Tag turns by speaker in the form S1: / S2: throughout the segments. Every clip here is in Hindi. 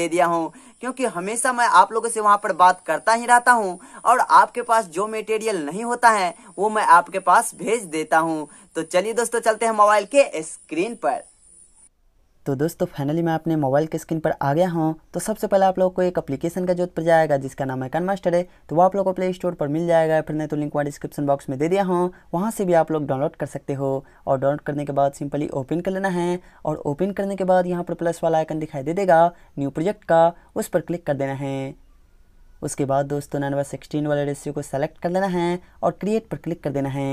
S1: दे दिया हूँ क्योंकि हमेशा मैं आप लोगों से वहाँ पर बात करता ही रहता हूँ और आपके पास जो मेटेरियल नहीं होता है वो मैं आपके पास भेज देता हूँ तो चलिए दोस्तों चलते हैं मोबाइल के स्क्रीन पर
S2: तो दोस्तों फाइनली मैं अपने मोबाइल के स्क्रीन पर आ गया हूँ तो सबसे पहले आप लोग को एक एप्लीकेशन का जरूरत पड़ जाएगा जिसका नाम है कन मास्टर है तो वो आप लोग को प्ले स्टोर पर मिल जाएगा फिर नहीं तो लिंक वहाँ डिस्क्रिप्शन बॉक्स में दे दिया हूँ वहाँ से भी आप लोग डाउनलोड कर सकते हो और डाउनलोड करने के बाद सिंपली ओपन कर लेना है और ओपन करने के बाद यहाँ पर प्लस वाला आइकन दिखाई दे देगा न्यू प्रोजेक्ट का उस पर क्लिक कर देना है उसके बाद दोस्तों नंबर सिक्सटीन वाले रेशियो को सेलेक्ट कर लेना है और क्रिएट पर क्लिक कर देना है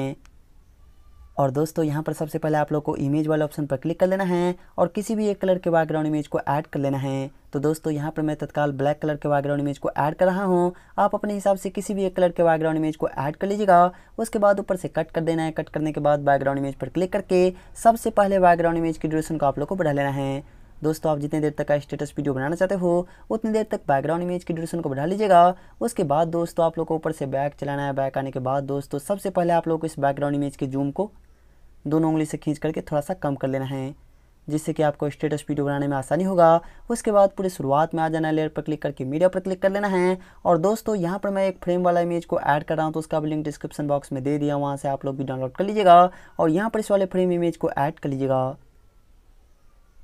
S2: और दोस्तों यहाँ पर सबसे पहले आप लोग को इमेज वाले ऑप्शन पर क्लिक कर लेना है और किसी भी एक कलर के बैकग्राउंड इमेज को ऐड कर लेना है तो दोस्तों यहाँ पर मैं तत्काल ब्लैक कलर के बैकग्राउंड इमेज को ऐड कर रहा हूँ आप अपने हिसाब से किसी भी एक कलर के बैकग्राउंड इमेज को ऐड कर लीजिएगा उसके बाद ऊपर से कट कर देना है कट करने के बाद बैकग्राउंड इमेज पर क्लिक करके सबसे पहले बैकग्राउंड इमेज की ड्यूरेशन को आप लोग को बढ़ा लेना है दोस्तों आप जितने देर तक का स्टेटस वीडियो बनाना चाहते हो उतनी देर तक बैकग्राउंड इमेज की ड्यूरेशन को बढ़ा लीजिएगा उसके बाद दोस्तों आप लोगों को ऊपर से बैक चलाना है बैक आने के बाद दोस्तों सबसे पहले आप लोग को इस बैकग्राउंड इमेज के जूम को दोनों उंगली से खींच करके थोड़ा सा कम कर लेना है जिससे कि आपको स्टेटस वीडियो बनाने में आसानी होगा उसके बाद पूरे शुरुआत में आ जाना है लेयर पर क्लिक करके मीडिया पर क्लिक कर लेना है और दोस्तों यहाँ पर मैं एक फ्रेम वाला इमेज को ऐड कर रहा हूँ तो उसका भी लिंक डिस्क्रिप्शन बॉक्स में दे दिया वहाँ से आप लोग भी डाउनलोड कर लीजिएगा और यहाँ पर इस वाले फ्रेम इमेज को ऐड कर लीजिएगा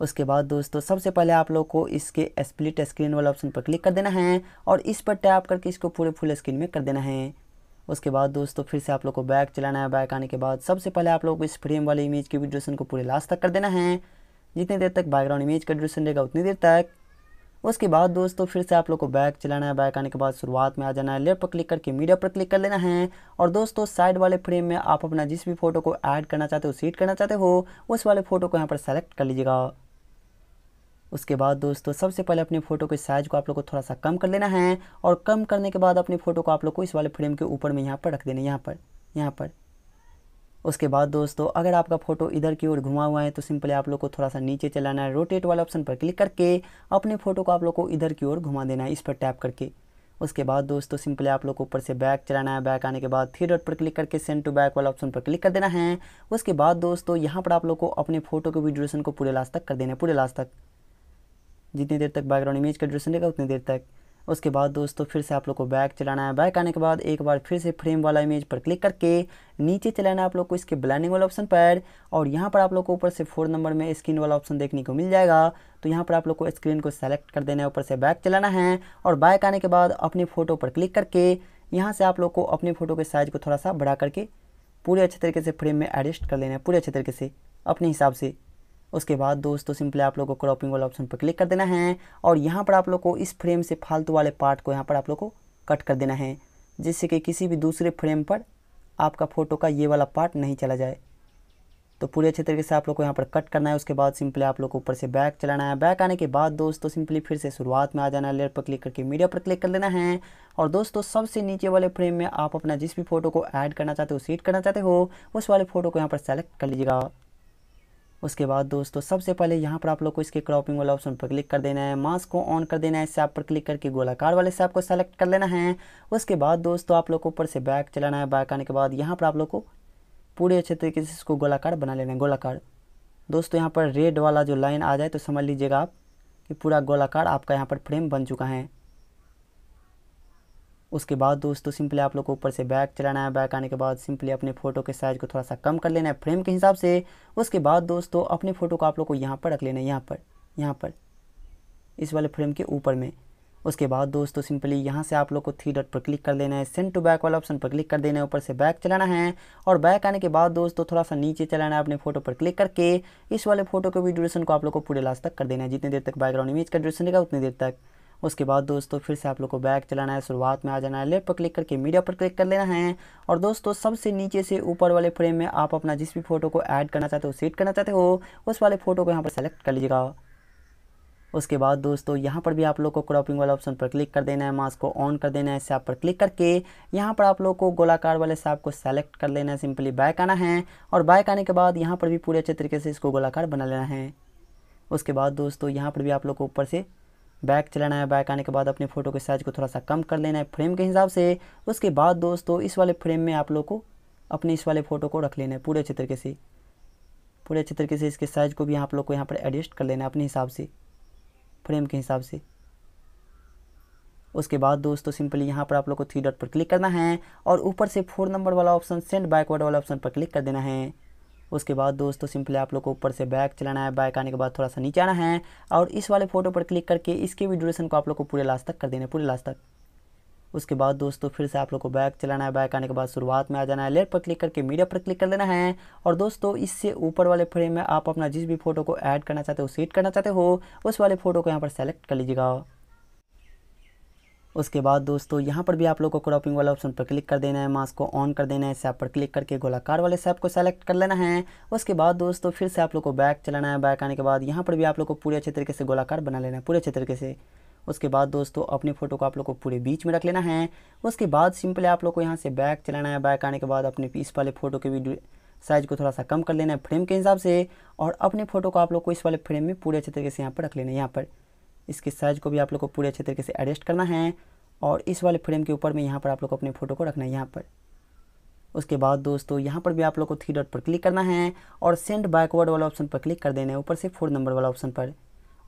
S2: उसके बाद दोस्तों सबसे पहले आप लोग को इसके स्प्लिट स्क्रीन वाला ऑप्शन पर क्लिक कर देना है और इस पर टैप करके इसको पूरे फुल स्क्रीन में कर देना है उसके बाद दोस्तों फिर से आप लोग को बैक चलाना है बैक आने के बाद सबसे पहले आप लोग को इस फ्रेम वाले इमेज के ड्यूरेशन को पूरे लास्ट तक कर देना है जितनी देर तक बैकग्राउंड इमेज का ड्यूरेशन रहेगा उतनी देर तक उसके बाद दोस्तों फिर से आप लोग को बैक चलाना है बैक आने के बाद शुरुआत में आ जाना है लेफ्ट पर क्लिक करके मीडिया पर क्लिक कर लेना है और दोस्तों साइड वाले फ्रेम में आप अपना जिस भी फोटो को ऐड करना चाहते हो सीट करना चाहते हो उस वाले फोटो को यहाँ पर सेलेक्ट कर लीजिएगा उसके बाद दोस्तों सबसे पहले अपने फ़ोटो के साइज़ को आप लोग को थोड़ा सा कम कर लेना है और कम करने के बाद अपने फ़ोटो को आप लोग को इस वाले फ्रेम के ऊपर में यहाँ पर रख देना यहाँ पर यहाँ पर उसके बाद दोस्तों अगर आपका फ़ोटो इधर की ओर घुमा हुआ है तो सिंपली आप लोग को थोड़ा सा नीचे चलाना है रोटेट वाले ऑप्शन पर क्लिक करके अपने फ़ोटो को आप लोग को इधर की ओर घुमा देना है इस पर टैप करके उसके बाद दोस्तों सिंपली आप लोग को ऊपर से बैक चलाना है बैक आने के बाद थ्री डॉट पर क्लिक करके सेंड टू बैक वाला ऑप्शन पर क्लिक कर देना है उसके बाद दोस्तों यहाँ पर आप लोग को अपने फोटो के वीडियोसन को पूरे लास्ट तक कर देना है पूरे लास्ट तक जितनी देर तक बैकग्राउंड इमेज का ड्यूरेशन रहेगा उतनी देर तक उसके बाद दोस्तों फिर से आप लोग को बैक चलाना है बैक आने के बाद एक बार फिर से फ्रेम वाला इमेज पर क्लिक करके नीचे चलाना है आप लोग को इसके ब्लैंडिंग वाला ऑप्शन पर और यहाँ पर आप लोग को ऊपर से फोर नंबर में स्क्रीन वाला ऑप्शन देखने को मिल जाएगा तो यहाँ पर आप लोग को स्क्रीन को सेलेक्ट कर देना है ऊपर से बैक चलाना है और बैक आने के बाद अपने फ़ोटो पर क्लिक करके यहाँ से आप लोग को अपने फ़ोटो के साइज़ को थोड़ा सा बढ़ा करके पूरे अच्छे तरीके से फ्रेम में एडजस्ट कर लेना है पूरे अच्छे तरीके से अपने हिसाब से उसके बाद दोस्तों सिंपली आप लोग को क्रॉपिंग वाला ऑप्शन पर क्लिक कर देना है और यहाँ पर आप लोग को इस फ्रेम से फालतू वाले पार्ट को यहाँ पर आप लोग को कट कर देना है जिससे कि किसी भी दूसरे फ्रेम पर आपका फ़ोटो का ये वाला पार्ट नहीं चला जाए तो पूरे अच्छे तरीके से आप लोग को यहाँ पर कट करना है उसके बाद सिंपली आप लोग को ऊपर से बैक चलाना है बैक आने के बाद दोस्तों सिंपली फिर से शुरुआत में आ जाना है लेयर पर क्लिक करके मीडिया पर क्लिक कर लेना है और दोस्तों सबसे नीचे वाले फ्रेम में आप अपना जिस भी फोटो को ऐड करना चाहते हो सीट करना चाहते हो उस वाले फोटो को यहाँ पर सेलेक्ट कर लीजिएगा उसके बाद दोस्तों सबसे पहले यहाँ पर आप लोग को इसके क्रॉपिंग वाला ऑप्शन पर क्लिक कर देना है मास्क को ऑन कर देना है इससे पर क्लिक करके गोलाकार वाले से आपको सेलेक्ट कर लेना है उसके बाद दोस्तों आप लोग को ऊपर से बैक चलाना है बैक आने के बाद यहाँ पर आप लोग को पूरे अच्छे तरीके से इसको गोलाकार बना लेना है गोलाकार दोस्तों यहाँ पर रेड वाला जो लाइन आ जाए तो समझ लीजिएगा आप कि पूरा गोलाकार आपका यहाँ पर फ्रेम बन चुका है उसके बाद दोस्तों सिंपली आप लोग को ऊपर से बैक चलाना है बैक आने के बाद सिंपली अपने फ़ोटो के साइज़ को थोड़ा सा कम कर लेना है फ्रेम के हिसाब से उसके बाद दोस्तों अपने फ़ोटो को आप लोग को यहाँ पर रख लेना है यहाँ पर यहाँ पर इस वाले फ्रेम के ऊपर में उसके बाद दोस्तों सिंपली यहाँ से आप लोग को थ्री डॉट पर क्लिक कर देना है सेंड टू बैक वाला ऑप्शन पर क्लिक कर देना है ऊपर से बैक चलाना है और बैक आने के बाद दोस्तों थोड़ा सा नीचे चलाना है अपने फोटो पर क्लिक करके इस वाले फोटो के भी ड्यूरेशन को आप लोग को पूरे लास्ट तक कर देना है जितनी देर तक बैकग्राउंड इमेज का ड्यूरेशन रहेगा उतनी देर तक उसके बाद दोस्तों फिर से आप लोग को बैक चलाना है शुरुआत में आ जाना है लेफ्ट पर क्लिक करके मीडिया पर क्लिक कर लेना है और दोस्तों सबसे नीचे से ऊपर वाले फ्रेम में आप अपना जिस भी फोटो को ऐड करना चाहते हो सेट करना चाहते हो उस वाले फ़ोटो को यहाँ पर सेलेक्ट कर लीजिएगा उसके बाद दोस्तों यहाँ पर भी आप लोग को क्रॉपिंग वाला ऑप्शन पर क्लिक कर देना है मास्क को ऑन कर देना है सैप पर क्लिक करके यहाँ पर आप लोग को गोलाकार वाले सैप को सेलेक्ट कर लेना है सिंपली बैक आना है और बैक आने के बाद यहाँ पर भी पूरे अच्छे तरीके से इसको गोलाकार बना लेना है उसके बाद दोस्तों यहाँ पर भी आप लोग को ऊपर से बैक चलाना है बैक आने के बाद अपने फ़ोटो के साइज़ को थोड़ा सा कम कर लेना है फ्रेम के हिसाब से उसके बाद दोस्तों इस वाले फ्रेम में आप लोग को अपने इस वाले फ़ोटो को रख लेना है पूरे अच्छे तरीके से पूरे अच्छे तरीके से इसके साइज़ को भी आप लोग को यहाँ पर एडजस्ट कर लेना है अपने हिसाब से फ्रेम के हिसाब से उसके बाद दोस्तों सिंपली यहाँ पर आप लोग को थ्री डॉट पर क्लिक करना है और ऊपर से फोर नंबर वाला ऑप्शन सेंड बैकवर्ड वाला ऑप्शन पर क्लिक कर देना है उसके बाद दोस्तों सिंपली आप लोग को ऊपर से बैक चलाना है बैक आने के बाद थोड़ा सा नीचे आना है और इस वाले फोटो पर क्लिक करके इसके भी ड्यूरेशन को आप लोग को पूरे लास्ट तक कर देना है पूरे लास्ट तक उसके बाद दोस्तों फिर से आप लोग को बैक चलाना है बैक आने के बाद शुरुआत में आ जाना है लेयर पर क्लिक करके मीडिया पर क्लिक कर देना है और दोस्तों इससे ऊपर वाले फ्रेम में आप अपना जिस भी फोटो को ऐड करना चाहते हो सेट करना चाहते हो उस वाले फोटो को यहाँ पर सेलेक्ट कर लीजिएगा उसके बाद दोस्तों यहाँ पर भी आप लोग को क्रॉपिंग वाला ऑप्शन पर क्लिक कर देना है मास्क को ऑन कर देना है सैप पर क्लिक करके गोलाकार वाले सैप को सेलेक्ट कर लेना है उसके बाद दोस्तों फिर से आप लोग को बैक चलाना है बैक आने के बाद यहाँ पर भी आप लोग को पूरे अच्छे तरीके से गोलाकार बना लेना है पूरे अच्छे तरीके से उसके बाद दोस्तों अपनी फ़ोटो को आप लोग को पूरे बीच में रख लेना है उसके बाद सिंपली आप लोग को यहाँ से बैक चलाना है बैक आने के बाद अपने इस वाले फ़ोटो के भी साइज़ को थोड़ा सा कम कर लेना है फ्रेम के हिसाब से और अपने फ़ोटो को आप लोग को इस वाले फ्रेम में पूरे अच्छे तरीके से यहाँ पर रख लेना है यहाँ पर इसके साइज़ को भी आप लोग को पूरे अच्छे तरीके से एडजस्ट करना है और इस वाले फ्रेम के ऊपर में यहाँ पर आप लोग को अपने फ़ोटो को रखना है यहाँ पर उसके बाद दोस्तों यहाँ पर भी आप लोग को थ्री डॉट पर क्लिक करना है और सेंड बैकवर्ड वाला ऑप्शन पर क्लिक कर देना है ऊपर से फोर नंबर वाला ऑप्शन पर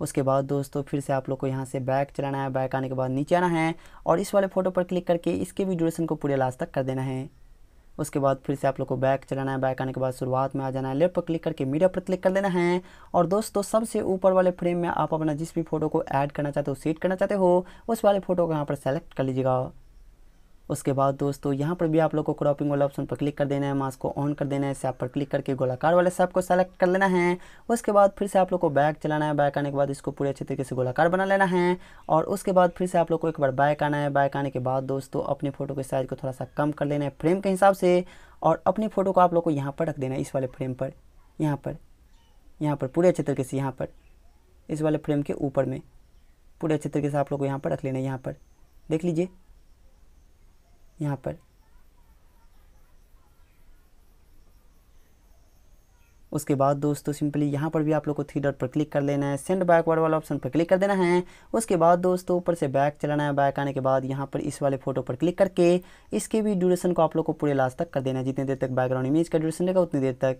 S2: उसके बाद दोस्तों फिर से आप लोग को यहाँ से बैक चलाना है बैक आने के बाद नीचे आना है और इस वाले फ़ोटो पर क्लिक करके इसके भी ड्यूरेशन को पूरे लास्ट तक कर देना है उसके बाद फिर से आप लोग को बैक चलाना है बैक आने के बाद शुरुआत में आ जाना है लेफ्ट पर क्लिक करके मीडिया पर क्लिक कर देना है और दोस्तों सबसे ऊपर वाले फ्रेम में आप अपना जिस भी फोटो को ऐड करना चाहते हो सेट करना चाहते हो उस वाले फोटो को यहाँ पर सेलेक्ट कर लीजिएगा उसके बाद दोस्तों यहाँ पर भी आप लोग को क्रॉपिंग वाला ऑप्शन पर क्लिक कर देना है मास्क को ऑन कर देना है सैप पर क्लिक करके गोलाकार वाले सैप को सेलेक्ट कर लेना है उसके बाद फिर से आप लोग को बैक चलाना है बैक आने के बाद इसको पूरे अच्छे तरीके से गोलाकार बना लेना है और उसके बाद फिर से आप लोग को एक बार बैक आना है बैक आने के बाद दोस्तों अपनी फ़ोटो के साइज़ को थोड़ा सा कम कर लेना है फ्रेम के हिसाब से और अपनी फ़ोटो को आप लोग को यहाँ पर रख देना है इस वाले फ्रेम पर यहाँ पर यहाँ पर पूरे अच्छे तरीके से यहाँ पर इस वाले फ्रेम के ऊपर में पूरे अच्छे तरीके से आप लोग को यहाँ पर रख लेना है यहाँ पर देख लीजिए यहाँ पर उसके बाद दोस्तों सिंपली यहाँ पर भी आप लोग को थ्री डॉट पर क्लिक कर लेना है सेंड बैकवर्ड वाला ऑप्शन पर क्लिक कर देना है उसके बाद दोस्तों ऊपर से बैक चलाना है बैक आने के बाद यहाँ पर इस वाले फोटो पर क्लिक करके इसके भी ड्यूरेशन को आप लोग को पूरे लास्ट तक कर देना है जितनी देर तक बैकग्राउंड इमेज का ड्यूरेशन रहेगा उतनी देर तक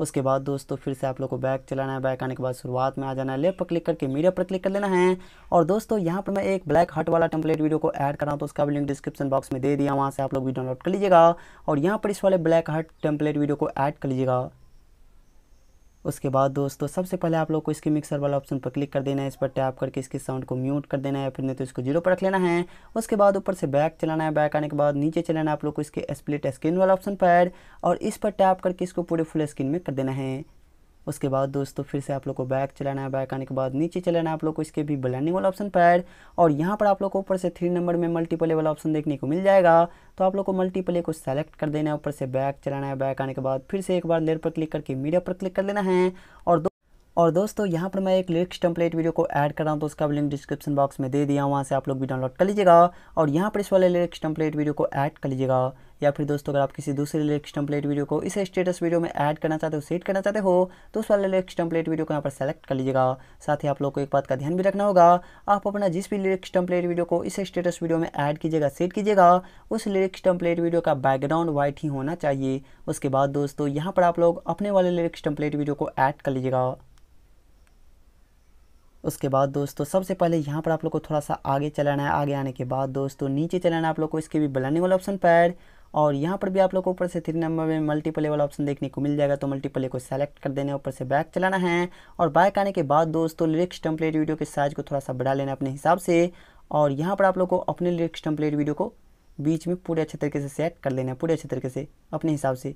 S2: उसके बाद दोस्तों फिर से आप लोग को बैक चलाना है बैक आने के बाद शुरुआत में आ जाना है लेफ्ट पर क्लिक करके मीडिया पर क्लिक कर लेना है और दोस्तों यहाँ पर मैं एक ब्लैक हट वाला टेम्पलेट वीडियो को ऐड कर रहा हूँ तो उसका भी लिंक डिस्क्रिप्शन बॉक्स में दे दिया वहाँ से आप लोग भी डाउनलोड कर लीजिएगा और यहाँ पर इस वाले ब्लैक हट टेम्पलेट वीडियो को ऐड कर लीजिएगा उसके बाद दोस्तों सबसे पहले आप लोग को इसके मिक्सर वाला ऑप्शन पर क्लिक कर देना है इस पर टैप करके इसके साउंड को म्यूट कर देना है फिर नहीं तो इसको जीरो पर रख लेना है उसके बाद ऊपर से बैक चलाना है बैक आने के बाद नीचे चलाना है आप लोग को इसके स्प्लिट स्क्रीन वाला ऑप्शन पर और इस पर टैप करके इसको पूरे फुल स्क्रीन में कर देना है उसके बाद दोस्तों फिर से आप लोग को बैक चलाना है बैक आने के बाद नीचे चलाना है आप लोग को इसके भी ब्लैंडिंग वाला ऑप्शन पैड और यहाँ पर आप लोग को ऊपर से थ्री नंबर में मल्टीपले वाला ऑप्शन देखने को मिल जाएगा तो आप लोग को मल्टीपले को सेलेक्ट कर देना है ऊपर से बैक चलाना है बैक आने के बाद फिर से एक बार लेर पर क्लिक करके मीडिया पर क्लिक कर देना है और और दोस्तों यहाँ पर मैं एक लिरिक्स टेम्पलेट वीडियो को ऐड कर रहा हूँ तो उसका लिंक डिस्क्रिप्शन बॉक्स में दे दिया वहाँ से आप लोग भी डाउनलोड कर लीजिएगा और यहाँ पर इस वाले लिरिक्स टेम्पलेट वीडियो को ऐड कर लीजिएगा या फिर दोस्तों अगर आप किसी दूसरे लेक्स टेम्पलेट वीडियो को इस स्टेटस वीडियो में ऐड करना चाहते हो सेट करना चाहते हो तो उस वाले लेक्स टेम्पलेट वीडियो को यहाँ पर सेलेक्ट कर लीजिएगा साथ ही आप लोग को एक बात का ध्यान भी रखना होगा आप अपना जिस भी लिरिक्स टेम्पलेट वीडियो को इस स्टेटस वीडियो में ऐड कीजिएगा सेट कीजिएगा उस लिरिक्स टेम्पलेट वीडियो का बैकग्राउंड व्हाइट ही होना चाहिए उसके बाद दोस्तों यहाँ पर आप लोग अपने वाले लिरिक्स टेम्पलेट वीडियो को ऐड कर लीजिएगा उसके बाद दोस्तों सबसे पहले यहाँ पर आप लोग को थोड़ा सा आगे चलाना है आगे आने के बाद दोस्तों नीचे चलाना है आप लोग को इसके भी ब्लेंडिंग वाले ऑप्शन पर और यहाँ पर भी आप लोग को ऊपर से थ्री नंबर में मल्टीपल वाला ऑप्शन देखने को मिल जाएगा तो मल्टीपल को सेलेक्ट कर देना है ऊपर से बैक चलाना है और बैक आने के बाद दोस्तों लिरिक्स टम्पलेट वीडियो के साइज़ को थोड़ा सा बढ़ा लेना अपने हिसाब से और यहाँ पर आप लोग को अपने लिरिक्स टम्पलेट वीडियो को बीच में पूरे अच्छे तरीके से सेट कर लेना है पूरे अच्छे तरीके से अपने हिसाब से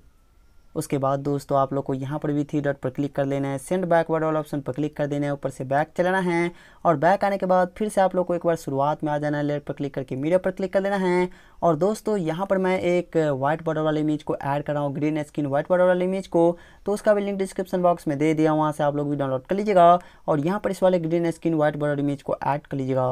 S2: उसके बाद दोस्तों आप लोग को यहाँ पर भी थ्री डॉट पर क्लिक कर लेना है सेंड बैकवर्ड वाला ऑप्शन पर क्लिक कर देना है ऊपर से बैक चलाना है और बैक आने के बाद फिर से आप लोग को एक बार शुरुआत में आ जाना है लेट पर क्लिक करके मीडिया पर क्लिक कर लेना है और दोस्तों यहाँ पर मैं एक व्हाइट बॉर्डर वाले इमेज को ऐड कर रहा हूँ ग्रीन स्किन व्हाइट बॉर्डर वाली इमेज को तो उसका भी लिंक डिस्क्रिप्शन बॉक्स में दे दिया वहाँ से आप लोग भी डाउनलोड कर लीजिएगा और यहाँ पर इस वाले green skin white border image को ऐड कर लीजिएगा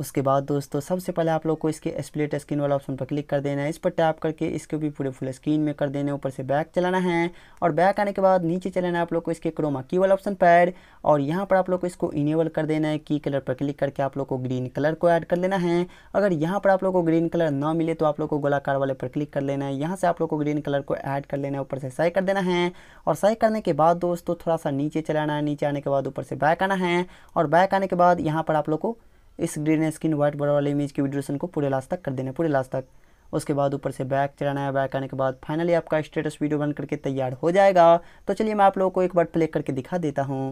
S2: उसके बाद दोस्तों सबसे पहले आप लोग को इसके स्प्लिट स्क्रीन वाला ऑप्शन पर क्लिक कर देना है इस पर टैप करके इसको भी पूरे फुल स्क्रीन में कर देना है ऊपर से बैक चलाना है और बैक आने के बाद नीचे चलाना है आप लोग को इसके क्रोमा की वाला ऑप्शन पर और यहाँ पर आप लोग को इसको इनेबल कर देना है की कलर पर क्लिक करके आप लोग को ग्रीन कलर को ऐड कर लेना है अगर यहाँ पर आप लोग को ग्रीन कलर ना मिले तो आप लोग को गोलाकार वाले पर क्लिक कर लेना है यहाँ से आप लोग को ग्रीन कलर को ऐड कर लेना है ऊपर से सही कर देना है और सही करने के बाद दोस्तों थोड़ा सा नीचे चलाना है नीचे आने के बाद ऊपर से बैक आना है और बैक आने के बाद यहाँ पर आप लोग को इस ग्रीन स्क्रीन व्हाइट बॉर्डर वाले इमेज की वीडियोशन को पूरे लास्ट तक कर देना पूरे लास्ट तक उसके बाद ऊपर से बैक चलाना है बैक आने के बाद फाइनली आपका स्टेटस वीडियो बन करके तैयार हो जाएगा तो चलिए मैं आप लोगों को एक बार प्ले करके दिखा देता हूँ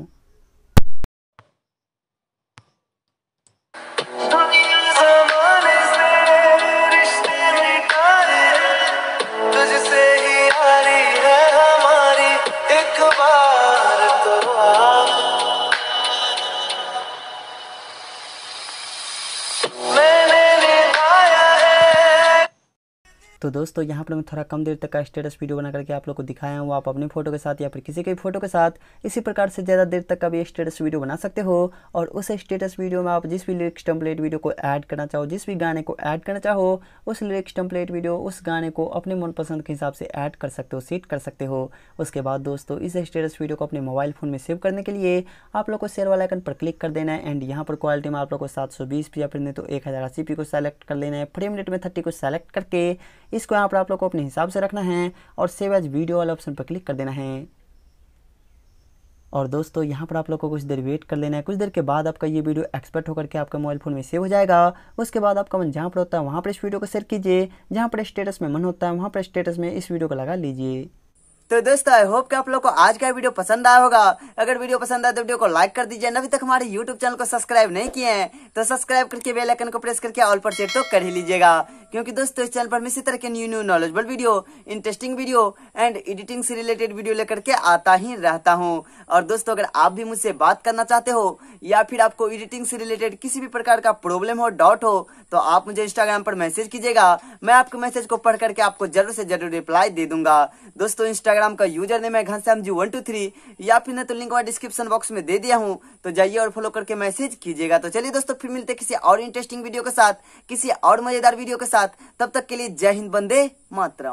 S2: तो दोस्तों यहाँ पर मैं थोड़ा कम देर तक का स्टेटस वीडियो बना करके आप लोग को दिखाया हूँ आप अपने फोटो के साथ या फिर किसी के फोटो के साथ इसी प्रकार से ज़्यादा देर तक का भी स्टेटस वीडियो बना सकते हो और उस स्टेटस वीडियो में आप जिस भी लिरिक्स टम्पलेट वीडियो को ऐड करना चाहो जिस भी गाने को ऐड करना चाहो उस लिरिक्स टम्पलेट वीडियो उस गाने को अपने मनपसंद के हिसाब से ऐड कर सकते हो सेट कर सकते हो उसके बाद दोस्तों इस स्टेटस वीडियो को अपने मोबाइल फ़ोन में सेव करने के लिए आप लोग को शेयर वाला आइकन पर क्लिक कर देना है एंड यहाँ पर क्वालिटी में आप लोग को सात सौ बीस पी या फिर नहीं तो एक हज़ार अस्सी पी को सेलेक्ट कर लेना है फ्रेम रेट में थर्टी को सेलेक्ट करके इसको यहाँ पर आप लोग को अपने हिसाब से रखना है और सेव एज वीडियो वाले ऑप्शन पर क्लिक कर देना है और दोस्तों यहाँ पर आप लोग को कुछ देर वेट कर लेना है कुछ देर के बाद आपका ये वीडियो एक्सपर्ट होकर के आपके मोबाइल फ़ोन में सेव हो जाएगा उसके बाद आपका मन जहाँ पर होता है वहाँ पर इस वीडियो को शेयर कीजिए जहाँ पर स्टेटस में मन होता है वहाँ पर स्टेटस में इस वीडियो को लगा लीजिए
S1: तो दोस्तों आई होप कि आप लोग को आज का वीडियो पसंद आया होगा अगर वीडियो पसंद आए तो वीडियो को लाइक कर दीजिए अभी तक हमारे YouTube चैनल को सब्सक्राइब नहीं किए हैं तो सब्सक्राइब करके बेल आइकन को प्रेस करके ऑल पर सेट तो कर ही लीजिएगा क्योंकि दोस्तों इस चैनल पर हम इसी तरह के new new knowledgeable video interesting video and editing से रिलेटेड वीडियो लेकर के आता ही रहता हूँ और दोस्तों अगर आप भी मुझसे बात करना चाहते हो या फिर आपको एडिटिंग से रिलेटेड किसी भी प्रकार का प्रॉब्लम हो डाउट हो तो आप मुझे इंस्टाग्राम पर मैसेज कीजिएगा मैं आपके मैसेज को पढ़ करके आपको जरूर से जरूर रिप्लाई दे दूंगा दोस्तों इंस्टा इंस्टाग्राम का यूजर नेम है Ghanshyam G one two three या फिर ना तो लिंक मैं डिस्क्रिप्शन बॉक्स में दे दिया हूँ तो जाइए और फॉलो करके मैसेज कीजिएगा तो चलिए दोस्तों फिर मिलते किसी और इंटरेस्टिंग वीडियो के साथ किसी और मजेदार वीडियो के साथ तब तक के लिए जय हिंद बंदे मातरम